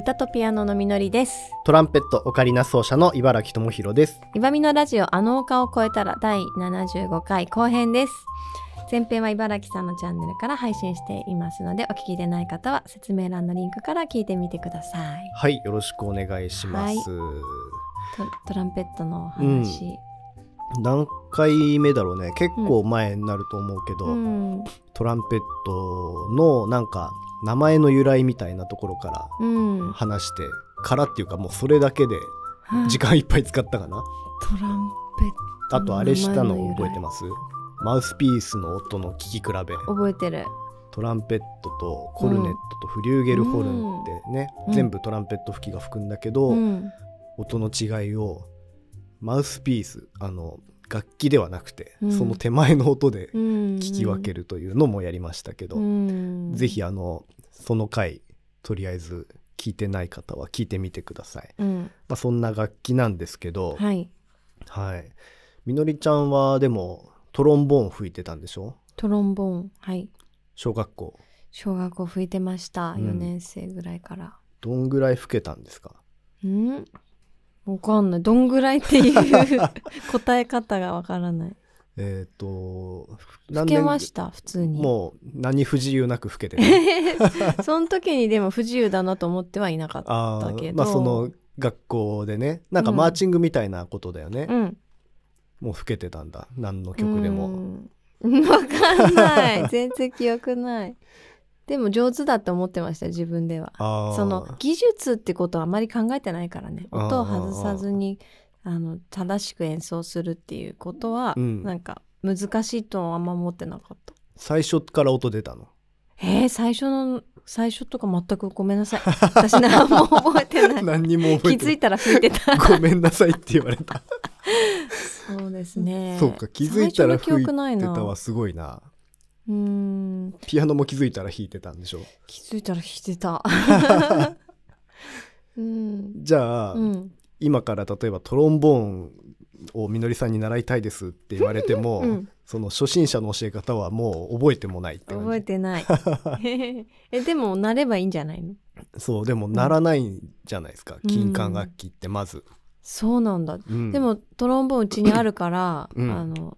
歌とピアノのみのりですトランペットオカリナ奏者の茨城智弘です茨城のラジオあの丘を越えたら第75回後編です前編は茨城さんのチャンネルから配信していますのでお聞きでない方は説明欄のリンクから聞いてみてくださいはいよろしくお願いします、はい、トランペットの話、うん、何回目だろうね結構前になると思うけど、うん、トランペットのなんか名前の由来みたいなところから話して、うん、からっていうかもうそれだけで時間いっぱい使ったかな、トランペットあとあれしたの覚えてますマウスピースの音の聴き比べ覚えてるトランペットとコルネットとフリューゲルホルンってね、うん、全部トランペット吹きが吹くんだけど、音の違いをマウスピースあの楽器ではなくて、うん、その手前の音で聞き分けるというのもやりましたけど、うんぜひあのその回とりあえず聞いてない方は聞いてみてください。うん、まあ、そんな楽器なんですけど、はい、はい、みのりちゃんはでもトロンボーン吹いてたんでしょトロンボーンはい小学校小学校吹いてました、うん、4年生ぐらいからどんぐらい吹けたんですかうんわかんない。どんぐらいっていう答え方がわからない。えっ、と、老けました、普通に。もう何不自由なく老けて その時にでも不自由だなと思ってはいなかったけど。まあその学校でね、なんかマーチングみたいなことだよね。うん、もう老けてたんだ。何の曲でも。わかんない。全然記憶ない。でも上手だって思ってました自分ではその技術ってことはあまり考えてないからね音を外さずにあの正しく演奏するっていうことは、うん、なんか難しいとはあんま思ってなかった最初から音出たのえー、最初の最初とか全くごめんなさい私何も覚えてない 何にも覚えてない気づいたら吹いてたごめんなさいって言われた そうですねそうか気づいたら吹いてたはすごいなうんピアノも気づいたら弾いてたんでしょ気づいたら弾いてた、うん、じゃあ、うん、今から例えばトロンボーンをみのりさんに習いたいですって言われても、うん、その初心者の教え方はもう覚えてもないって覚えてない えでもなればいいんじゃないのそうでもならないじゃないですか、うん、金管楽器ってまずそうなんだ、うん、でもトロンボーンうちにあるから、あの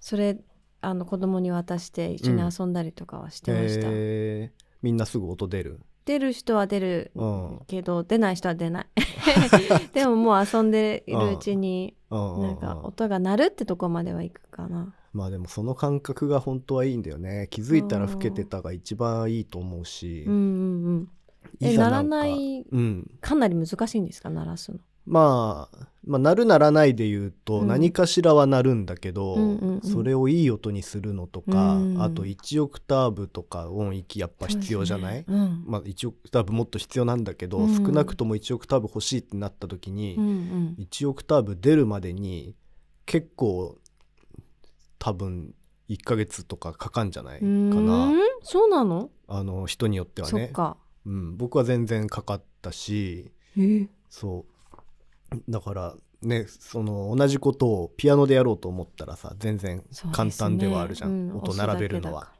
それあの子供に渡して一緒に遊んだりとかはしてました、うん、えー、みんなすぐ音出る出る人は出るけど、うん、出ない人は出ない でももう遊んでいるうちに、うなんか音が鳴るってとこまではいくかな、まあでもその感覚が本当はいいんだよね気づいたら老けてたが一番いいと思うし、うんうんうん、えならない、うん、かなり難しいんですか鳴らすのまあまあ、なるならないで言うと何かしらはなるんだけど、それをいい音にするのとか、あと1オクターブとか音域やっぱ必要じゃない、まあ、1オクターブもっと必要なんだけど、少なくとも1オクターブ欲しいってなった時に、う1オクターブ出るまでに結構多分1ヶ月とかかかんじゃないかな。そうなのあの人によってはね。うん、僕は全然かかったしそうだからねその同じことをピアノでやろうと思ったらさ全然簡単ではあるじゃん、ねうん、音並べるのは。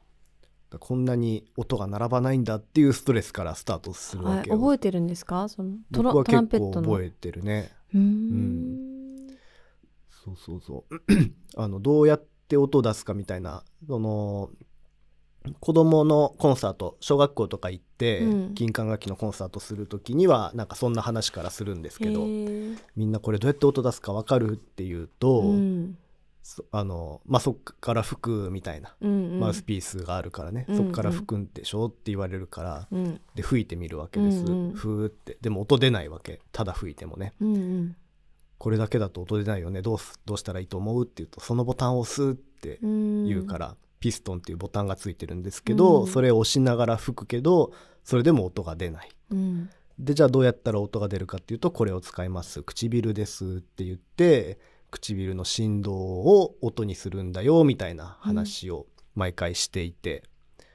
だこんなに音が並ばないんだっていうストレスからスタートするわけよ、覚えてるんですかそのトラ僕は結構覚えてるねうん、そうそうそう あのどうやって音を出すかみたいなその子供のコンサート小学校とか行って、うん、金管楽器のコンサートする時にはなんかそんな話からするんですけどみんなこれどうやって音出すか分かるっていうと、うん、あのまあ、そっから吹くみたいな、うんうん、マウスピースがあるからね、うんうん、そっから吹くんでしょって言われるから、うん、で吹いてみるわけです、うんうん、ふーってでも音出ないわけただ吹いてもね。うんうんこれだけだと音出ないよねどうどうしたらいいと思うって言うとそのボタンを押すって言うから、ピストンっていうボタンがついてるんですけど、うん、それを押しながら吹くけどそれでも音が出ない。うん、でじゃあどうやったら音が出るかっていうとこれを使います唇ですって言って唇の振動を音にするんだよみたいな話を毎回していて、うん、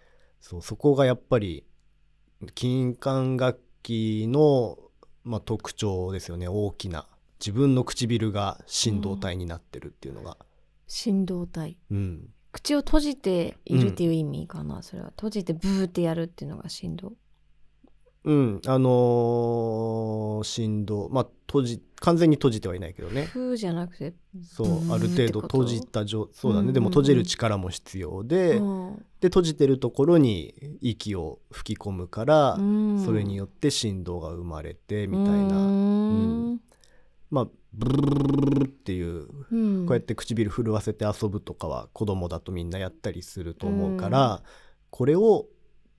そうそこがやっぱり金管楽器の、まあ、特徴ですよね大きな自分の唇が振動体になってるっていうのが。振動体、うん、口を閉じているっていう意味かな、うん、それは閉じてブーってやるっていうのが振動うんあのー、振動まあ閉じ完全に閉じてはいないけどねじゃなくてそうある程度閉じた状そうだね、うんうん、でも閉じる力も必要で、うん、で閉じてるところに息を吹き込むから、うん、それによって振動が生まれてみたいな、うん、うんまあ、ブルブルブルブルっていう、こうやって唇震わせて遊ぶとかは子供だとみんなやったりすると思うから、うん、これを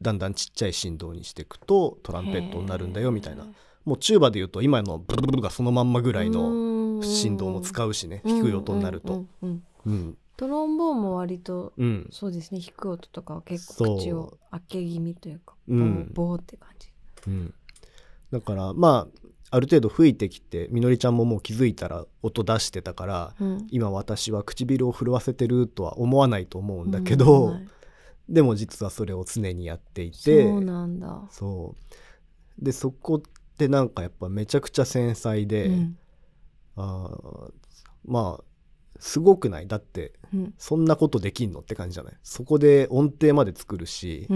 だんだんちっちゃい振動にしていくとトランペットになるんだよみたいなもうチューバでいうと今のブルブルがそのまんまぐらいの振動も使うしね低い音になると。トロンボーンも割と、うん、そうですね低い音とかは結構口を開け気味というかボー,、ボーって感じ。だからまあある程度吹いてきてみのりちゃんももう気づいたら音出してたから、うん、今私は唇を震わせてるとは思わないと思うんだけど、うん、でも実はそれを常にやっていてそうなんだそうでそこってなんかやっぱめちゃくちゃ繊細で、うん、あまあすごくないだって、そんなことできんのって感じじゃないそこで音程まで作るし、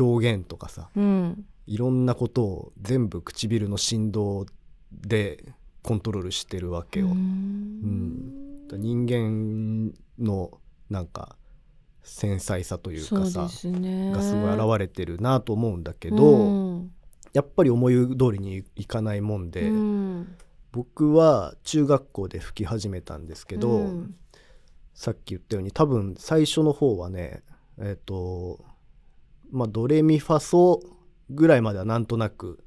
表現とかさ、いろんなことを全部唇の振動でコントロールしてるわけよ。うん、人間のなんか繊細さというかさね、がすごい現れてるなと思うんだけど、うん、やっぱり思い通りにいかないもんで、うん、僕は中学校で吹き始めたんですけど、うん、さっき言ったように多分最初の方はねえっ、ー、とまあドレミファソぐらいまではなんとなく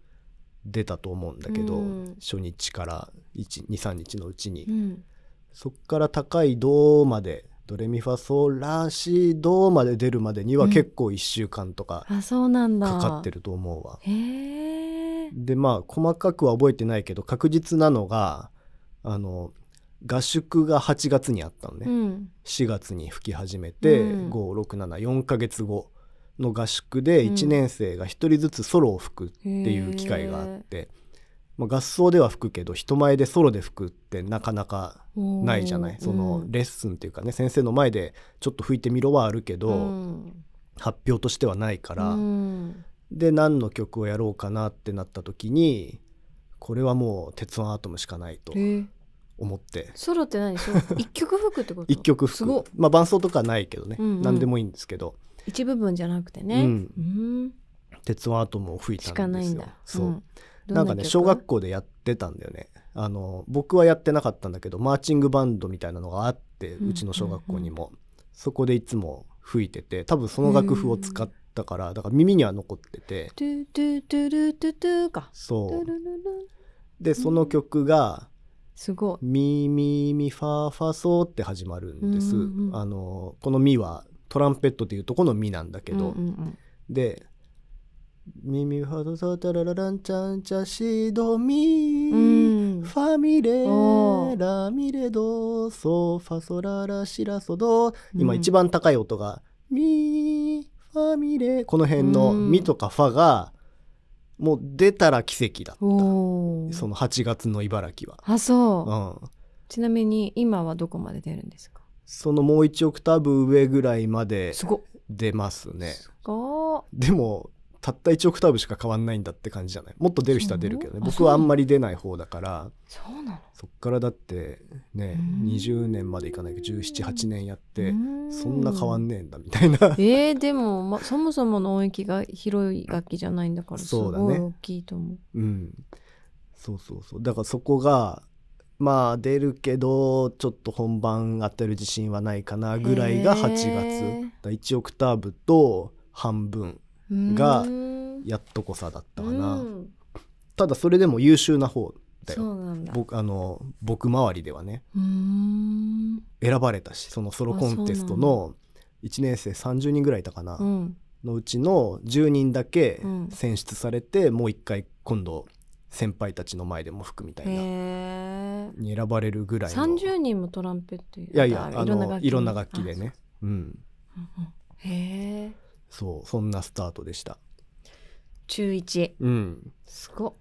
出たと思うんだけど、うん、初日から123日のうちに、うん、そっから高い「ド」まで「ドレミファソラシド」まで出るまでには結構1週間とかかかってると思うわ。うん、でまあ細かくは覚えてないけど確実なのがあの合宿が8月にあったのね、うん、4月に吹き始めて、うん、567 4ヶ月後の合宿で1年生が1人ずつソロを吹くっていう機会があって、うん、まあ、合奏では吹くけど人前でソロで吹くってなかなかないじゃないそのレッスンっていうかね先生の前でちょっと吹いてみろはあるけど、うん、発表としてはないから、うん、で何の曲をやろうかなってなった時にこれはもう「鉄腕アトム」しかないと。思ってソロって何一曲吹くってこと 曲吹くまあ伴奏とかないけどね、うんうん、何でもいいんですけど一部分じゃなくてね、うん、鉄腕アトムを吹いたんですよそう、うん、なんかね小学校でやってたんだよねあの僕はやってなかったんだけどマーチングバンドみたいなのがあってうちの小学校にも、うんうんうん、そこでいつも吹いてて多分その楽譜を使ったから、だから耳には残っててトゥトゥトゥルトゥトゥかそうでその曲が、すごい。ミーミミファーファソーって始まるんです。うんうん、あのこのミはトランペットっていうとこの「み」なんだけど、うんうんうん、で「耳ほどたらららんちゃんちゃしどみ」うん「ファミレラミレドソファソララシラソド」今一番高い音が「み」「ファミレ」この辺の「み」とか「ファ」がもう出たら奇跡だったその8月の茨城は。あそう、うん、ちなみに今はどこまで出るんですかそのもう1オクターブ上ぐらいまで出ますねでもたった1オクターブしか変わんないんだって感じじゃないもっと出る人は出るけどね僕はあんまり出ない方だからそっからだってね20年までいかないけど1718年やってそんな変わんねえんだみたいなえー、でも、ま、そもそもの音域が広い楽器じゃないんだからすごい大きいと思うそう、ね、うん、そうそうそうだからそこがまあ出るけどちょっと本番当てる自信はないかなぐらいが8月だ1オクターブと半分がやっとこさだったかな、ただそれでも優秀な方だよ僕あの僕周りではね選ばれたしそのソロコンテストの1年生30人ぐらいいたかな、うん、のうちの10人だけ選出されて、うん、もう一回今度先輩たちの前でも吹くみたいなに選ばれるぐらいの30人もトランペットいやいやあのいろんな楽器でねうんへえそうそんなスタートでした中1うんすご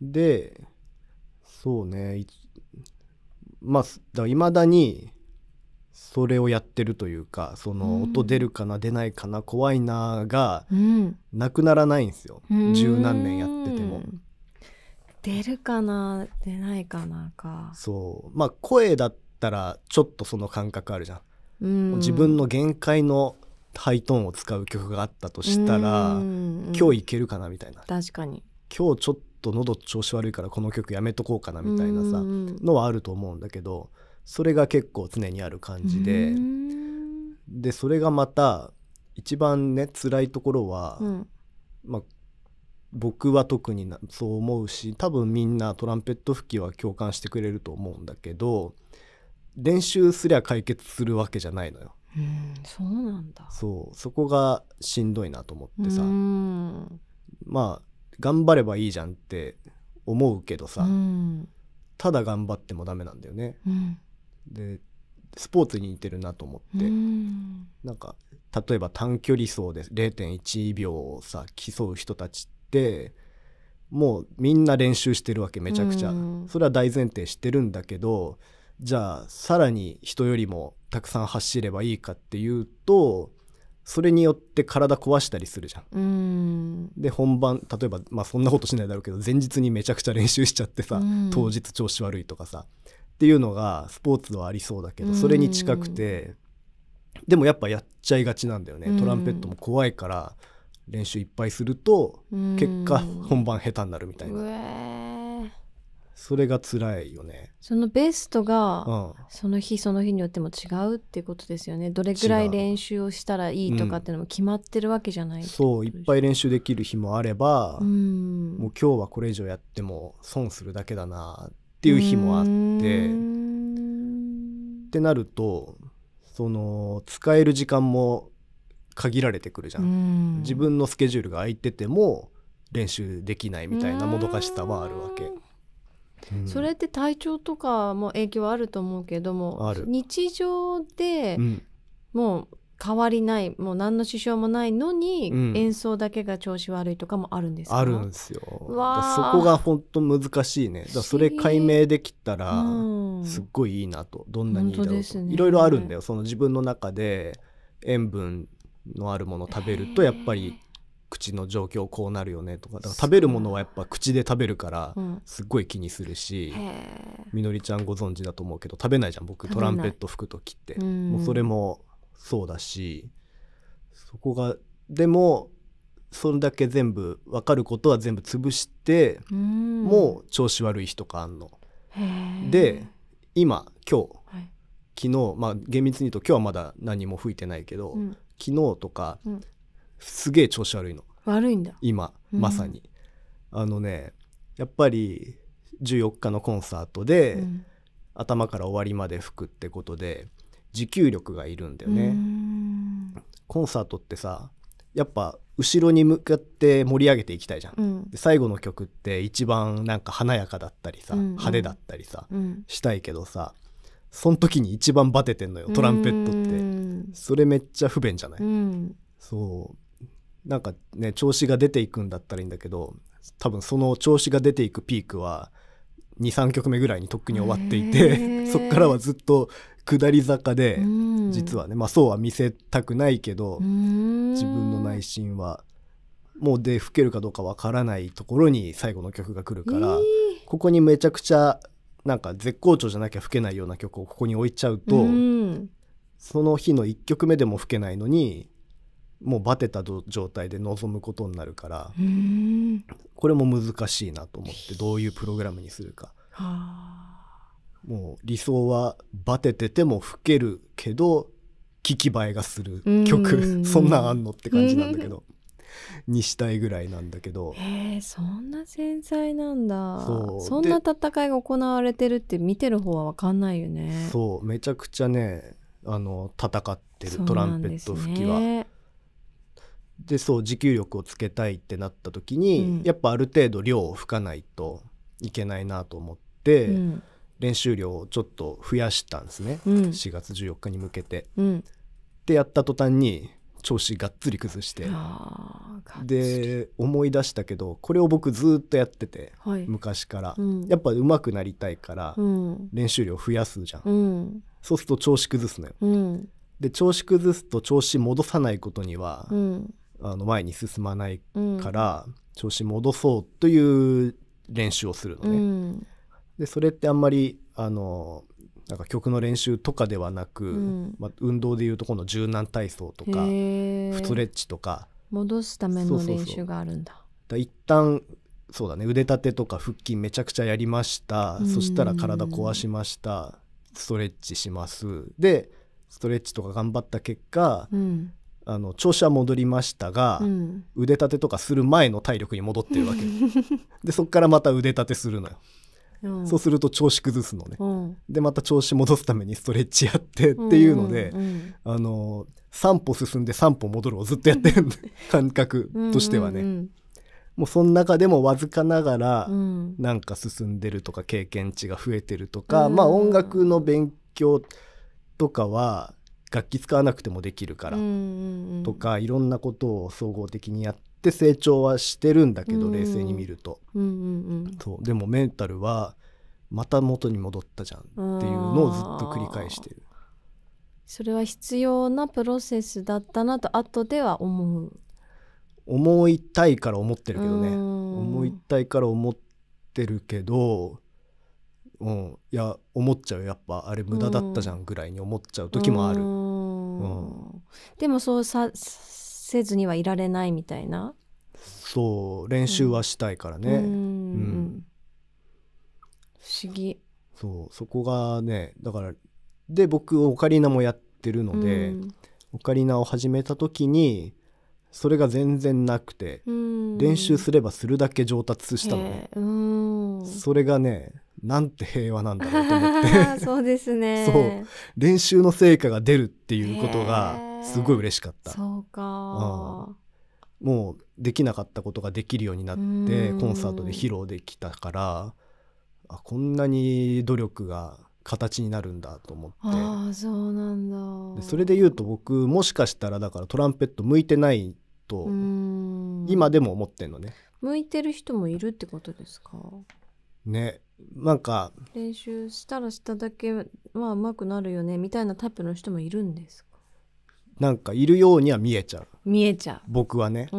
でそうねまあいまだにそれをやってるというかその音出るかな、うん、出ないかな怖いながなくならないんですよ、十何年やってても。出るかな出ないかなかそうまあ声だったらちょっとその感覚あるじゃん自分の限界のハイトーンを使う曲があったとしたら今日いけるかなみたいな確かに今日ちょっと喉調子悪いからこの曲やめとこうかなみたいなさのはあると思うんだけどそれが結構常にある感じででそれがまた一番ね辛いところは、うん、まあ僕は特にそう思うし多分みんなトランペット吹きは共感してくれると思うんだけど練習すりゃ解決するわけじゃないのよ。うんそうなんだそうそこがしんどいなと思ってさまあ頑張ればいいじゃんって思うけどさただ頑張ってもダメなんだよね。うん、でスポーツに似てるなと思ってんなんか例えば短距離走で0.1秒をさ競う人たちってもうみんな練習してるわけめちゃくちゃ、うん、それは大前提してるんだけどじゃあさらに人よりもたくさん走ればいいかっていうとそれによって体壊したりするじゃん。んで本番例えば、まあ、そんなことしないだろうけど前日にめちゃくちゃ練習しちゃってさ、当日調子悪いとかさっていうのがスポーツはありそうだけどそれに近くて、でもやっぱやっちゃいがちなんだよね、トランペットも怖いから。練習いっぱいすると結果本番下手になるみたいなそれが辛いよねそのベストが、その日その日によっても違うっていうことですよねどれぐらい練習をしたらいいとかっていうのも決まってるわけじゃない、うん、そういっぱい練習できる日もあれば、うもう今日はこれ以上やっても損するだけだなっていう日もあってってなるとその使える時間も限られてくるじゃん、うん、自分のスケジュールが空いてても練習できないみたいなもどかしさはあるわけ。うん、それって体調とかも影響あると思うけども日常でもう変わりない、うん、もう何の支障もないのに、演奏だけが調子悪いとかもあるんですあるんですよそこが本当難しいねだそれ解明できたらすっごいいいなとどんなにいいだろうと、ね、いろいろあるんだよその自分の中で塩分のあるものを食べるとやっぱり口の状況こうなるよねとかだから食べるものはやっぱ口で食べるからすっごい気にするし、みのりちゃんご存知だと思うけど食べないじゃん僕トランペット吹く時ってもうそれもそうだしそこがでもそれだけ全部分かることは全部潰してもう調子悪い日とかあんの。で今今日、はい、昨日まあ厳密に言うと今日はまだ何も吹いてないけど、うん昨日とか、うん、すげえ調子悪いの悪いんだ今まさに、うん、あのねやっぱり14日のコンサートで、うん、頭から終わりまで吹くってことで持久力がいるんだよねコンサートってさやっぱ後ろに向かって盛り上げていきたいじゃん、うん、最後の曲って一番なんか華やかだったりさ、うんうん、派手だったりさ、うん、したいけどさその時に一番バテてんのよトランペットっ、それめっちゃ不便じゃない、うん、そうなんかね調子が出ていくんだったらいいんだけど多分その調子が出ていくピークは23曲目ぐらいにとっくに終わっていてそっからはずっと下り坂で、うん、実はね、まあ、そうは見せたくないけど、うん、自分の内心はもうで吹けるかどうかわからないところに最後の曲が来るから、えー、ここにめちゃくちゃなんか絶好調じゃなきゃ吹けないような曲をここに置いちゃうと、うんその日の1曲目でも吹けないのにもうバテた状態で臨むことになるからこれも難しいなと思ってどういうプログラムにするか。もう理想はバテてても吹けるけど聞き映えがする曲そんなんあんのって感じなんだけどにしたいぐらいなんだけどえそんな繊細なんだそんな戦いが行われてるって見てる方は分かんないよねそうめちゃくちゃねあの戦ってるトランペット吹きは。でそう持久力をつけたいってなった時に、うん、やっぱある程度量を吹かないといけないなと思って、うん、練習量をちょっと増やしたんですね、うん、4月14日に向けて。うん、でやった途端に調子がっつり崩してで思い出したけどこれを僕ずっとやってて、はい、昔から、やっぱ上手くなりたいから、練習量増やすじゃんそうすると調子崩すのよ、うん、で調子崩すと調子戻さないことには、うん、あの前に進まないから、うん、調子戻そうという練習をするのね、でそれってあんまりあのなんか曲の練習とかではなく、まあ、運動でいうとこの柔軟体操とかストレッチとか戻すための練習があるんだそうそうそうだ一旦そうだね腕立てとか腹筋めちゃくちゃやりました、そしたら体壊しましたストレッチしますでストレッチとか頑張った結果、うん、あの調子は戻りましたが、うん、腕立てとかする前の体力に戻ってるわけ でそっからまた腕立てするのよ、うん、そうすると調子崩すのね、うん、でまた調子戻すためにストレッチやってっていうので、うんうんうん、あの3歩進んで3歩戻るをずっとやってる 感覚としてはね。うんうんうんもうその中でもわずかながら、なんか進んでるとか経験値が増えてるとか、うん、まあ音楽の勉強とかは楽器使わなくてもできるからとか、いろんなことを総合的にやって成長はしてるんだけど、冷静に見ると、そうでもメンタルはまた元に戻ったじゃんっていうのをずっと繰り返してる。それは必要なプロセスだったなと後では思う思いたいから思ってるけどね思いたいから思ってるけど、うん、いや思っちゃうやっぱあれ無駄だったじゃんぐらいに思っちゃう時もある、うん、でもそうさせずにはいられないみたいなそう練習はしたいからね、うん、うん、不思議そうそこがねだからで僕オカリナもやってるので、オカリナを始めた時にそれが全然なくて練習すればするだけ上達したのね、それがねなんて平和なんだろうと思って そうですね そう練習の成果が出るっていうことがすごい嬉しかった、そうか、もうできなかったことができるようになってコンサートで披露できたからあこんなに努力が形になるんだと思ってあそうなんだそれで言うと僕もしかしたらだからトランペット向いてないと今でも思ってんのね向いてる人もいるってことですかねなんか練習したらしただけはあ上手くなるよねみたいなタイプの人もいるんですかなんかいるようには見えちゃう見えちゃう僕はねう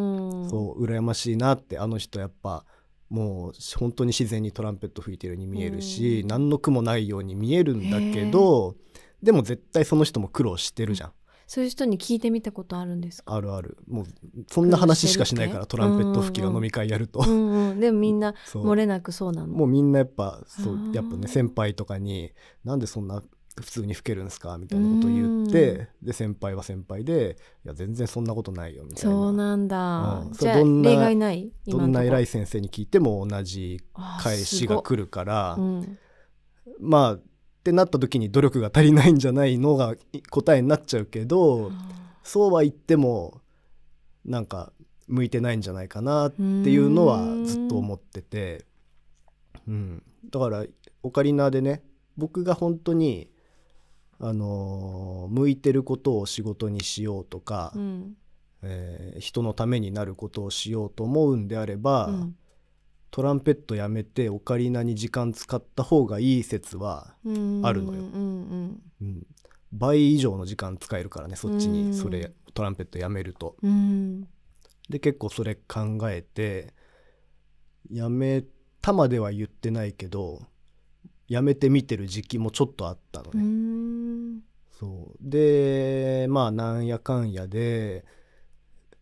そう羨ましいなってあの人やっぱもう本当に自然にトランペット吹いてるように見えるし、うん、何の苦もないように見えるんだけどでも絶対その人も苦労してるじゃん。そういう人に聞いてみたことあるんですかあるあるもうそんな話しかしないからトランペット吹きが飲み会やると、うんうん、でもみんな 漏れなくそうなのもうみんなやっぱそうやっぱね先輩とかになんでそんな普通に老けるんですかみたいなことを言ってで先輩は先輩でいや全然そんなことないよみたいなそうなんだ、うん、じゃあ例外ないどんな偉い先生に聞いても同じ返しが来るから、うん、まあってなった時に努力が足りないんじゃないのが答えになっちゃうけどそうは言ってもなんか向いてないんじゃないかなっていうのはずっと思ってて、うん、だからオカリナでね僕が本当にあの向いてることを仕事にしようとか、うん、えー、人のためになることをしようと思うんであれば、うん、トランペットやめてオカリナに時間使った方がいい説はあるのよ。倍以上の時間使えるからねそっちにそれトランペットやめると。で結構それ考えてやめたまでは言ってないけどやめてみてる時期もちょっとあったのね。そうでまあなんやかんやで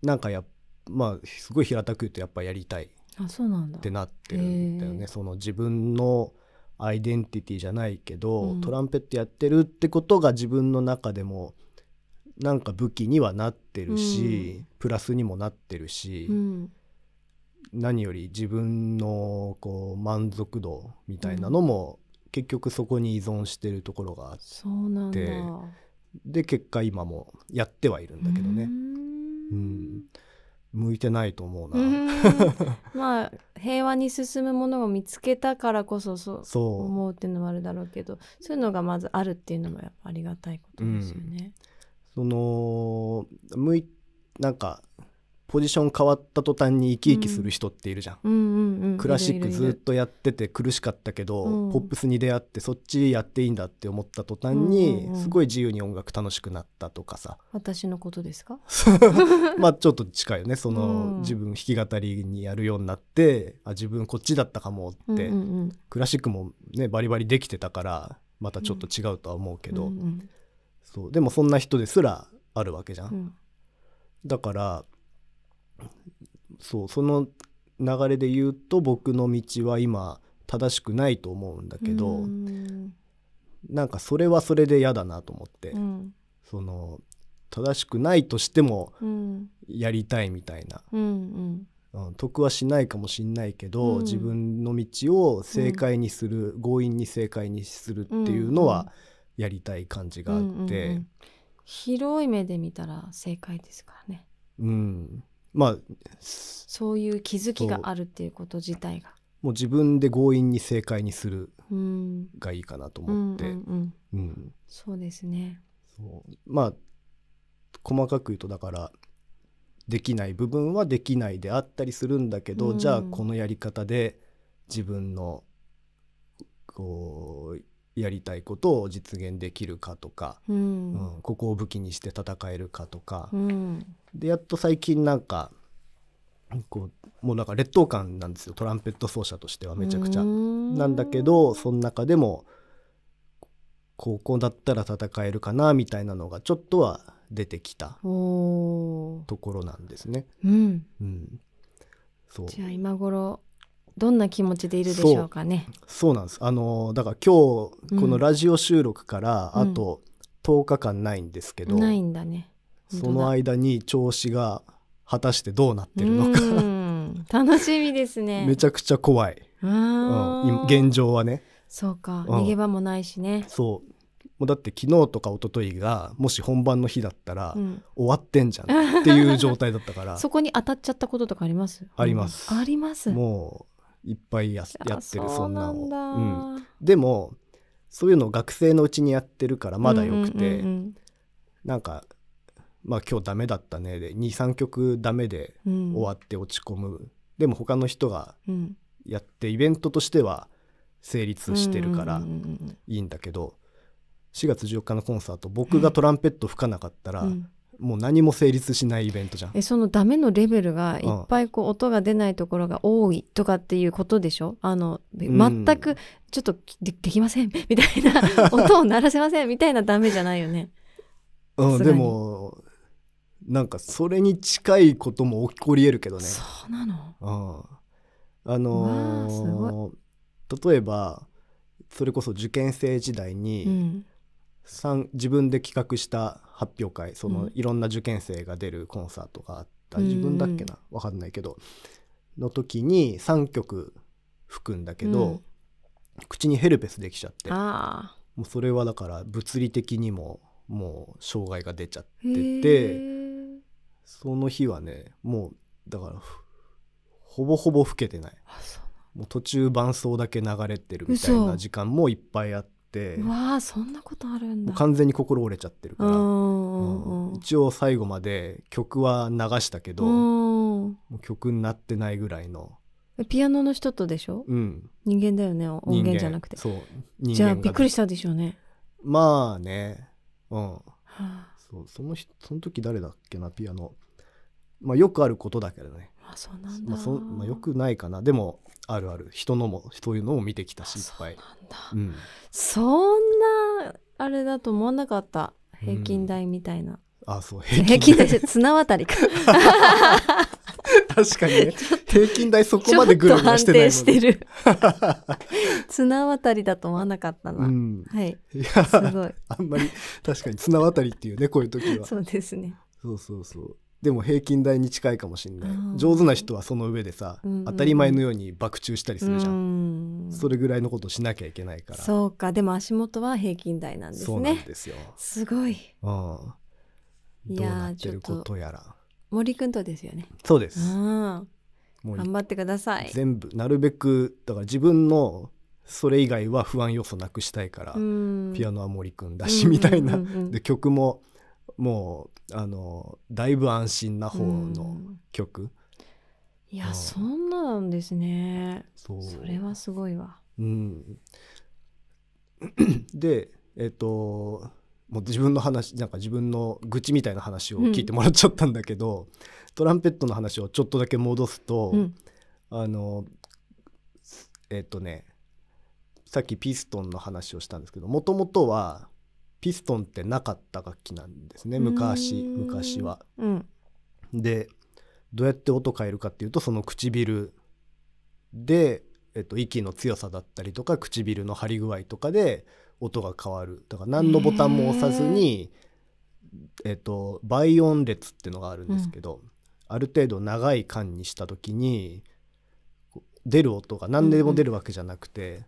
なんかやまあすごい平たく言うとやっぱやりたいってなってるんだよね。その自分のアイデンティティじゃないけど、うん、トランペットやってるってことが自分の中でもなんか武器にはなってるし、うん、プラスにもなってるし、うん、何より自分のこう満足度みたいなのも結局そこに依存してるところがあってで結果今もやってはいるんだけどね。うん向いてないと思うなまあ平和に進むものを見つけたからこそそう思うっていうのもあるだろうけどそういうのがまずあるっていうのもやっぱありがたいことですよね。うん、その向いなんかポジション変わった途端に生き生きする人っているじゃんうんうんうんクラシックずっとやってて苦しかったけど、うん、ポップスに出会ってそっちやっていいんだって思った途端に、すごい自由に音楽楽しくなったとかさ私のことですか まあちょっと近いよねその、うん、自分弾き語りにやるようになってあ自分こっちだったかもって、うんうんクラシックもねバリバリできてたからまたちょっと違うとは思うけど、うん、そうでもそんな人ですらあるわけじゃん、だからそうその流れで言うと僕の道は今正しくないと思うんだけどんなんかそれはそれで嫌だなと思って、うん、その正しくないとしてもやりたいみたいな、うん、うん、得はしないかもしんないけど、うん、自分の道を正解にする、強引に正解にするっていうのはやりたい感じがあって、うんうんうん、広い目で見たら正解ですからね。うんまあそういう気づきがあるっていうこと自体がもう自分で強引に正解にするがいいかなと思って、うん、うんうん、そうですねまあ細かく言うとだからできない部分はできないであったりするんだけど、うん、じゃあこのやり方で自分のこうやりたいことを実現できるかとか、うん、うん、ここを武器にして戦えるかとか、うん、でやっと最近なんかこうもうなんか劣等感なんですよトランペット奏者としてはめちゃくちゃ。なんだけどその中でもこ校だったら戦えるかなみたいなのがちょっとは出てきたところなんですね。うん、うん、そうじゃあ今頃どんな気持ちでいるでしょうかね。そうなんですあのだから今日このラジオ収録からあと10日間ないんですけど、うん、ないんだねだその間に調子が果たしてどうなってるのか楽しみですね めちゃくちゃ怖い、うん、現状はねそうか、うん、逃げ場もないしねそうもうだって昨日とか一昨日がもし本番の日だったら、うん、終わってんじゃんっていう状態だったから そこに当たっちゃったこととかありますあります、ありますもういっぱいややってるそんなのうん、でもそういうのを学生のうちにやってるからまだよくて、うんうん、なんか「まあ今日ダメだったね」で23曲ダメで終わって落ち込む、うん、でも他の人がやってイベントとしては成立してるからいいんだけど、4月14日のコンサート僕がトランペット吹かなかったら、うん、もう何も成立しないイベントじゃんえそのダメのレベルがいっぱいこう音が出ないところが多いとかっていうことでしょあの全くちょっとできません みたいな 音を鳴らせませんみたいなダメじゃないよね。うん、でもなんかそれに近いことも起こりえるけどね。そうなの、うん、あのー、例えばそれこそ受験生時代に、うん自分で企画した発表会そのいろんな受験生が出るコンサートがあった、うん、自分だっけな分かんないけどの時に3曲吹くんだけど、うん、口にヘルペスできちゃってもうそれはだから物理的にももう障害が出ちゃっててその日はねもうだからほぼほぼ老けてないもう途中伴奏だけ流れてるみたいな時間もいっぱいあって。てわあそんなことあるんだ完全に心折れちゃってるから、うん、一応最後まで曲は流したけど曲になってないぐらいのピアノの人とでしょ、うん、人間だよね音源じゃなくてそうじゃあびっくりしたでしょうねまあねうん、はあ、そうそのその時誰だっけなピアノまあよくあることだけどねまあそうなんだ、まあ、そまあ、よくないかなでもあるある人のもそういうのを見てきたしいっぱいそん,、そんなあれだと思わなかった平均台みたいな、あそう平均台 綱渡りか 確かにね平均台そこまでグルメしてないしてる 綱渡りだと思わなかったな、うん、はいいすごいあんまり確かに綱渡りっていうねこういう時はそうですねそうそうそうでも平均台に近いかもしれない上手な人はその上でさ、うんうん、当たり前のように爆中したりするじゃん、んそれぐらいのことしなきゃいけないからそうかでも足元は平均台なんですねそうなんですよすごい、うん、いやちょっとやら森くんとですよねそうです、うん、頑張ってください全部なるべくだから自分のそれ以外は不安要素なくしたいから、ピアノは森くんだしみたいな、で曲も「もうあのだいぶ安心な方の曲。いや、そんななんですね。それはすごいわ。うん、でえっ、ともう自分の話なんか自分の愚痴みたいな話を聞いてもらっちゃったんだけど、うん、トランペットの話をちょっとだけ戻すと、うん、あのえっ、とねさっきピストンの話をしたんですけどもともとはピストンってなかった楽器なんですね昔昔は。うん、でどうやって音変えるかっていうとその唇で、えっと、息の強さだったりとか唇の張り具合とかで音が変わるだから何のボタンも押さずに、えっと、倍音列っていうのがあるんですけど、うん、ある程度長い間にした時に出る音が何でも出るわけじゃなくて、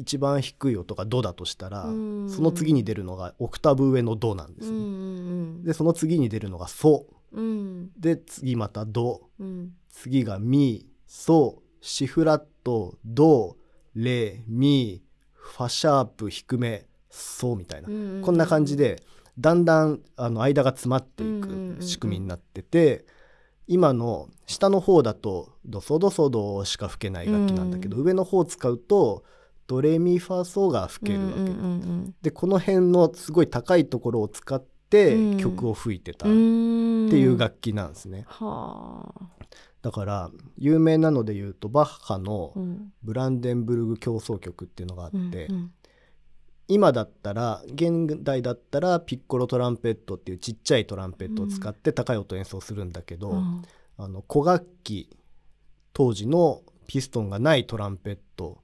一番低い音がドだとしたら、うんその次に出るのがオクターブ上のドなんですね。うんうんうん、でその次に出るのがソ、うん、で次またド、うん、次がミソシフラットドレミファシャープ低めソみたいな、うんうんうん、こんな感じでだんだんあの間が詰まっていく仕組みになってて。うんうんうん今の下の方だとドソドソドしか吹けない楽器なんだけど、うん、上の方を使うとドレミファソが吹けるわけ、うんうんうんうん、でこの辺のすごい高いところを使って曲を吹いてたっていう楽器なんですね。だから有名なので言うとバッハの「ブランデンブルグ競争曲」っていうのがあって、うんうん、今だったら現代だったらピッコロトランペットっていうちっちゃいトランペットを使って高い音演奏するんだけど、うん、あの小楽器当時のピストンがないトランペット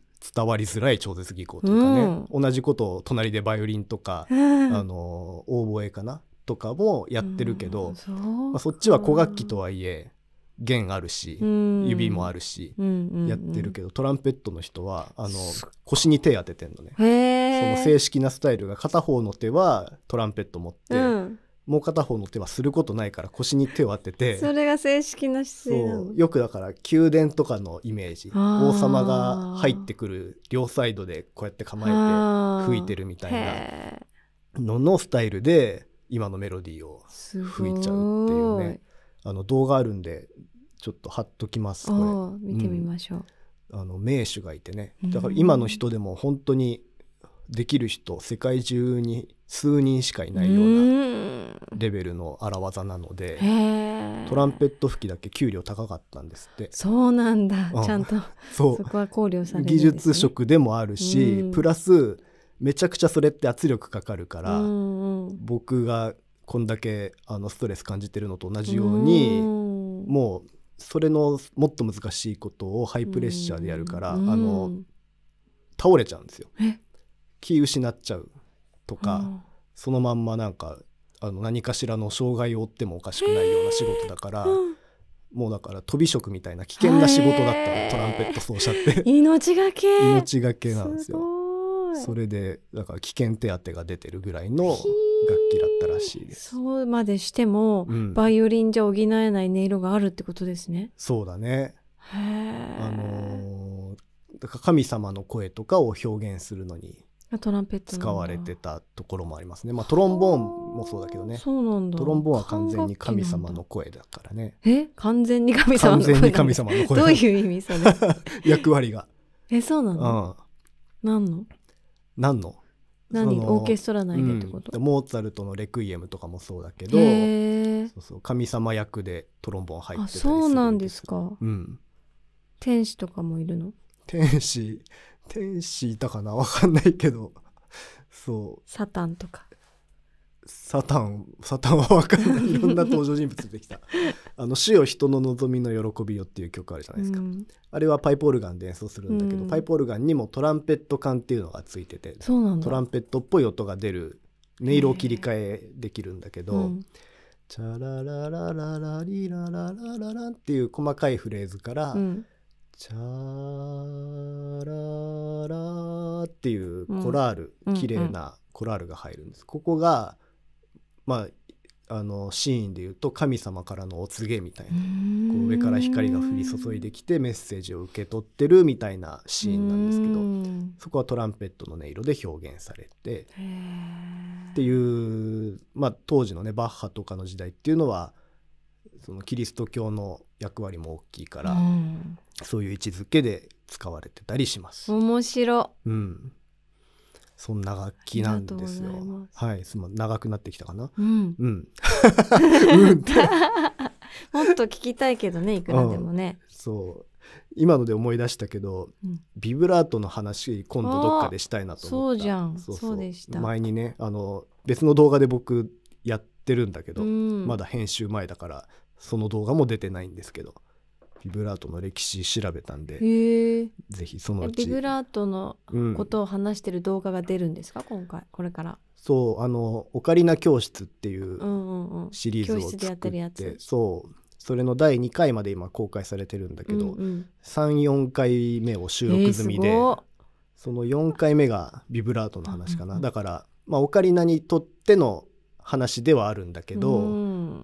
伝わりづらい超絶技巧というかね、うん、同じことを隣でバイオリンとか、うん、あのオーボエかなとかもやってるけど、うん、そまあ、そっちは古楽器とはいえ弦あるし、指もあるし、やってるけどトランペットの人はあの腰に手当ててんのねその正式なスタイルが片方の手はトランペット持って。もう片方の手はすることないから腰に手を当ててそれが正式な姿勢なのよくだから宮殿とかのイメージ王様が入ってくる両サイドでこうやって構えて吹いてるみたいなののスタイルで今のメロディーを吹いちゃうっていうねあの動画あるんでちょっと貼っときますこれ見てみましょう、うん、あの名手がいてねだから今の人でも本当にできる人世界中に数人しかいないようなレベルの荒技なのでトランペット吹きだけ給料高かったんですってそうなんだ、うん、ちゃんと そそこは考慮される、ね、技術職でもあるし、プラスめちゃくちゃそれって圧力かかるから、僕がこんだけあのストレス感じてるのと同じように、うもうそれのもっと難しいことをハイプレッシャーでやるから、あの倒れちゃうんですよ。気失っちゃうとか、うん、そのまんまなんかあの何かしらの障害を負ってもおかしくないような仕事だから、うん、もうだから飛び職みたいな危険な仕事だったの、トランペット奏者って 命がけ命がけなんですよそれでだから危険手当が出てるぐらいの楽器だったらしいですそうまでしても、うん、バイオリンじゃ補えない音色があるってことですねそうだねあのー、だから神様の声とかを表現するのにトランペット使われてたところもありますね、まあ、トロンボーンもそうだけどねそうなんだトロンボーンは完全に神様の声だからね え完全に神様の声完全に神様の声どういう意味それ 役割がえそうなの、うん、何の何の何オーケストラ内でってこと、うん、モーツァルトの「レクイエム」とかもそうだけどそうそう神様役でトロンボーン入ってたりするんですあそうなんですか、うん、天使とかもいるの天使天使いたかな わかんないけどそうサタンとかサタンサタンはわかんない いろんな登場人物出てきた「あの主よ人の望みの喜びよ」っていう曲あるじゃないですか、うん、あれはパイプオルガンで演奏するんだけど、うん、パイプオルガンにもトランペット管っていうのがついててトランペットっぽい音が出る音色を切り替えできるんだけど、うん、チャラララララリララララランっていう細かいフレーズから、うんチャララっていうコラール、うん、綺麗なコラールが入るんです。うんうん、ここがまああのシーンでいうと神様からのお告げみたいなこう上から光が降り注いできてメッセージを受け取ってるみたいなシーンなんですけどそこはトランペットの音色で表現されてっていう、まあ、当時のねバッハとかの時代っていうのはそのキリスト教の役割も大きいから、うん、そういう位置づけで使われてたりします。面白、うん、そんな楽器なんですよ。すはい、すま長くなってきたかな。うん、うん、もっと聞きたいけどね、いくらでもね。そう。今ので思い出したけど、うん、ビブラートの話今度どっかでしたいなと思った。そうじゃん。そうでした。前にね、あの別の動画で僕やってるんだけど、まだ編集前だからその動画も出てないんですけどビブラートの歴史調べたんでぜひそのうちビブラートのことを話してる動画が出るんですか、うん、今回これからそうあの「オカリナ教室」っていうシリーズを作って、うんうんうん、てそうそれの第2回まで今公開されてるんだけど、うんうん、34回目を収録済みで、えー、その4回目がビブラートの話かな、うんうん、だから、まあ、オカリナにとっての話ではあるんだけど、、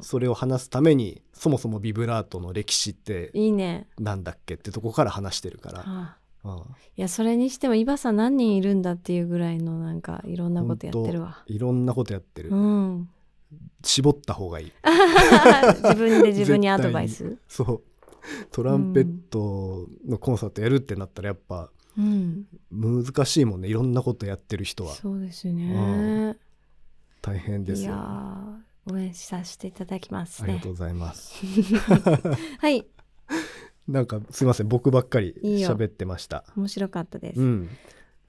それを話すためにそもそもビブラートの歴史っていいねなんだっけってとこから話してるから。ああ、うん、いやそれにしても伊庭さん何人いるんだっていうぐらいのなんかいろんなことやってるわいろんなことやってる、うん、絞った方がいい 自分で自分にアドバイスそうトランペットのコンサートやるってなったらやっぱ、うん、難しいもんねいろんなことやってる人はそうですね、うん、大変ですよ応援させていただきます、ね、ありがとうございます はいなんかすいません僕ばっかり喋ってました面白かったです、うん、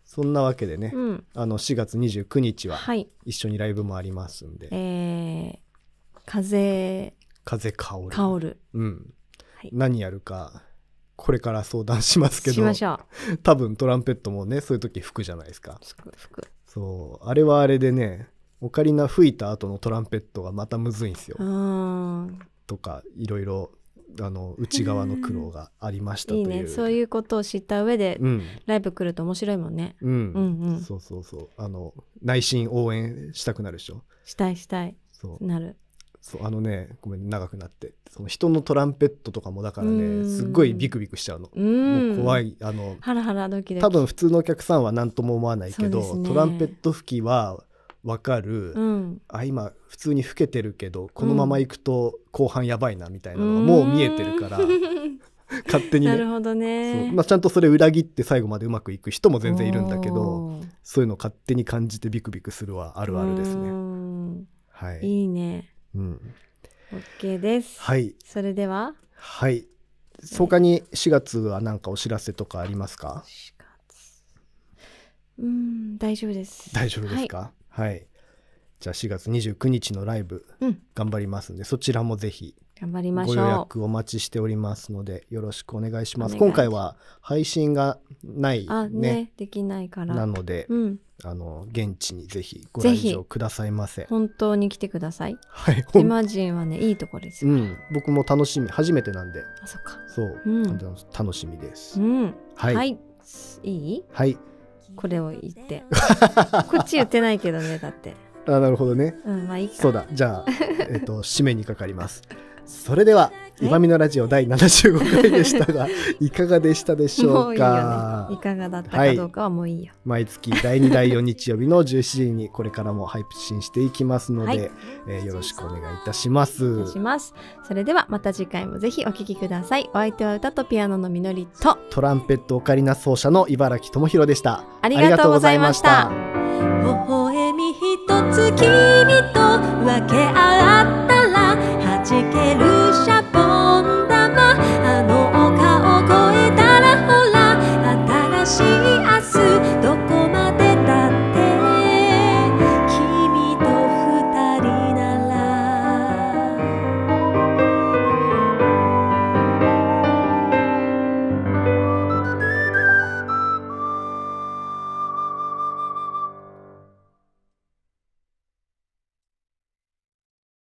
そんなわけでね、うん、あの4月29日は一緒にライブもありますんで、はい、えー、風風香る香る、うんはい、何やるかこれから相談しますけど多分トランペットもねそういう時吹くじゃないですかそうあれはあれでねオカリナ吹いた後のトランペットがまたむずいんですよ。とかいろいろあの内側の苦労がありましたという、いいね、そういうことを知った上で、うん、ライブ来ると面白いもんね、うん、うんうんそうそうそうあの内心応援したくなるでしょしたいしたいそうなるそうあのねごめん長くなってその人のトランペットとかもだからねすっごいビクビクしちゃうのもう怖いあのハラハラドキドキ多分普通のお客さんは何とも思わないけど、ね、トランペット吹きは分かる、うん、あ今普通に老けてるけどこのままいくと後半やばいなみたいなのがもう見えてるから。勝手に、ね、なるほどねまあ、ちゃんとそれ裏切って最後までうまくいく人も全然いるんだけどそういうの勝手に感じてビクビクするはあるあるですね。はい、いいね。うん、OK です。はい、それでははい他に4月は何かお知らせとかありますか月。うん大丈夫です。大丈夫ですか、はいはいじゃあ4月29日のライブ、頑張りますんでそちらもぜひ頑張りましょうご予約お待ちしておりますのでよろしくお願いします今回は配信がないね、ね、できないからなので、うん、あの現地にぜひご来場くださいませ本当に来てくださいはいイマジンはねいいとこです、うん、僕も楽しみ初めてなんであそっかそう、うん、楽しみです、うん、はい、はい、いいはいこれを言って こっち言ってないけどねだってあなるほどね、うんまあ、いいそうだじゃあ、えっと、締めにかかりますそれでは今見のラジオ第75回でしたが、いかがでしたでしょうか。いいね、いかがだったかどうかはもういいよ。はい、毎月第2、第4日曜日の17時にこれからも配信していきますので、はい、えー、よろしくお願いいたします。しますそれではまた次回もぜひお聴きください。お相手は歌とピアノのみのりと、トランペットオカリナ奏者の茨城智弘でした。ありがとうございました。微笑み一つ君と分け合ったら、はじける to